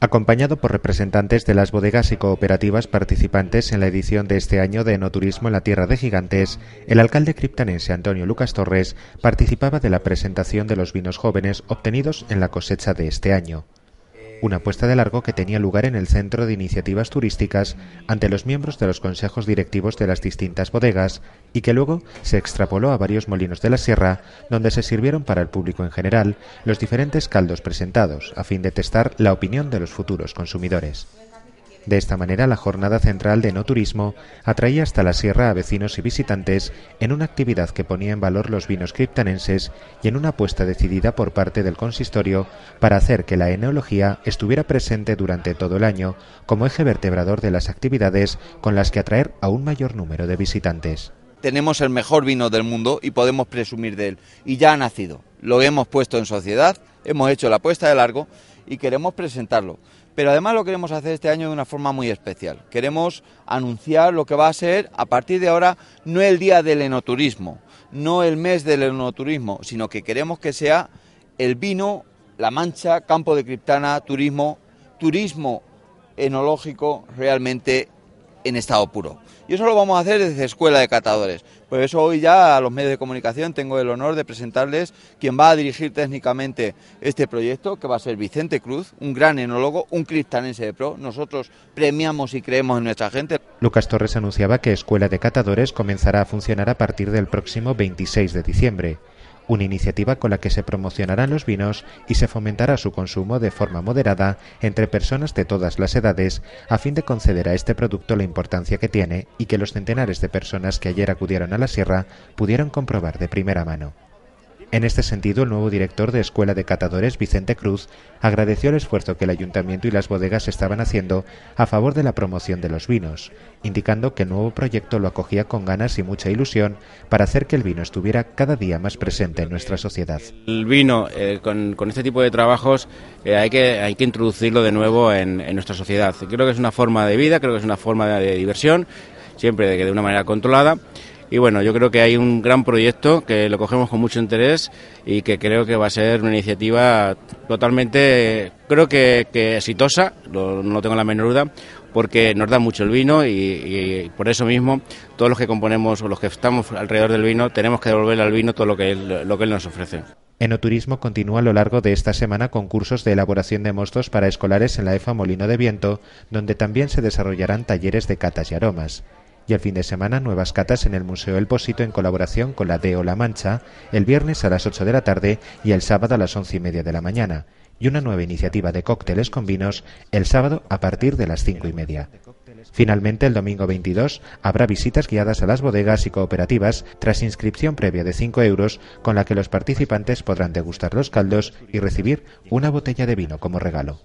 acompañado por representantes de las bodegas y cooperativas participantes en la edición de este año de Enoturismo en la Tierra de Gigantes, el alcalde criptanense Antonio Lucas Torres participaba de la presentación de los vinos jóvenes obtenidos en la cosecha de este año una apuesta de largo que tenía lugar en el Centro de Iniciativas Turísticas ante los miembros de los consejos directivos de las distintas bodegas y que luego se extrapoló a varios molinos de la sierra donde se sirvieron para el público en general los diferentes caldos presentados a fin de testar la opinión de los futuros consumidores. De esta manera, la jornada central de No Turismo atraía hasta la sierra a vecinos y visitantes en una actividad que ponía en valor los vinos criptanenses y en una apuesta decidida por parte del consistorio para hacer que la enología estuviera presente durante todo el año como eje vertebrador de las actividades con las que atraer a un mayor número de visitantes. Tenemos el mejor vino del mundo y podemos presumir de él. Y ya ha nacido. Lo hemos puesto en sociedad, hemos hecho la apuesta de largo y queremos presentarlo pero además lo queremos hacer este año de una forma muy especial. Queremos anunciar lo que va a ser a partir de ahora no el día del enoturismo, no el mes del enoturismo, sino que queremos que sea el vino, la mancha, campo de criptana, turismo, turismo enológico realmente en estado puro. Y eso lo vamos a hacer desde Escuela de Catadores. Por pues eso hoy ya a los medios de comunicación tengo el honor de presentarles quien va a dirigir técnicamente este proyecto, que va a ser Vicente Cruz, un gran enólogo, un cristalense de pro. Nosotros premiamos y creemos en nuestra gente. Lucas Torres anunciaba que Escuela de Catadores comenzará a funcionar a partir del próximo 26 de diciembre una iniciativa con la que se promocionarán los vinos y se fomentará su consumo de forma moderada entre personas de todas las edades, a fin de conceder a este producto la importancia que tiene y que los centenares de personas que ayer acudieron a la sierra pudieron comprobar de primera mano. En este sentido, el nuevo director de Escuela de Catadores, Vicente Cruz, agradeció el esfuerzo que el ayuntamiento y las bodegas estaban haciendo a favor de la promoción de los vinos, indicando que el nuevo proyecto lo acogía con ganas y mucha ilusión para hacer que el vino estuviera cada día más presente en nuestra sociedad. El vino, eh, con, este tipo de trabajos, eh, hay, que, hay que introducirlo de nuevo en, nuestra sociedad. Creo que es una forma de vida, creo que es una forma de, diversión, siempre de, de una manera controlada y bueno, yo creo que hay un gran proyecto que lo cogemos con mucho interés y que creo que va a ser una iniciativa totalmente, creo que, exitosa, no tengo la menor duda, porque nos da mucho el vino y, por eso mismo todos los que componemos o los que estamos alrededor del vino tenemos que devolverle al vino todo lo que lo que él nos ofrece. Enoturismo continúa a lo largo de esta semana con cursos de elaboración de mostos para escolares en la EFA Molino de Viento, donde también se desarrollarán talleres de catas y aromas y el fin de semana nuevas catas en el Museo El Pósito en colaboración con la DEO La Mancha, el viernes a las 8 de la tarde y el sábado a las 11 y media de la mañana, y una nueva iniciativa de cócteles con vinos el sábado a partir de las 5 y media. Finalmente, el domingo 22 habrá visitas guiadas a las bodegas y cooperativas tras inscripción previa de 5 euros con la que los participantes podrán degustar los caldos y recibir una botella de vino como regalo.